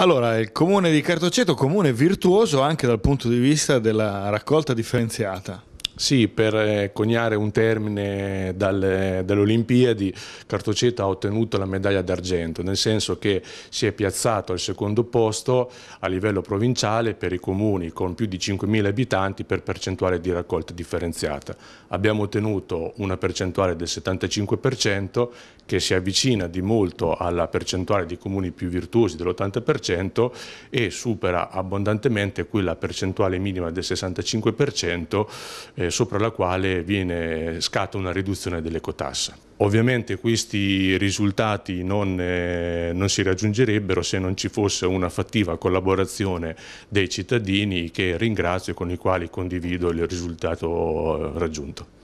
Allora, il comune di Cartoceto, comune virtuoso anche dal punto di vista della raccolta differenziata. Sì, per eh, coniare un termine dalle, eh, dalle Olimpiadi, Cartoceta ha ottenuto la medaglia d'argento, nel senso che si è piazzato al secondo posto a livello provinciale per i comuni con più di 5.000 abitanti per percentuale di raccolta differenziata. Abbiamo ottenuto una percentuale del 75% che si avvicina di molto alla percentuale dei comuni più virtuosi dell'80% e supera abbondantemente quella percentuale minima del 65% eh, sopra la quale viene, scatta una riduzione dell'ecotassa. Ovviamente questi risultati non, eh, non, si raggiungerebbero se non ci fosse una fattiva collaborazione dei cittadini che ringrazio e con i quali condivido il risultato eh, raggiunto.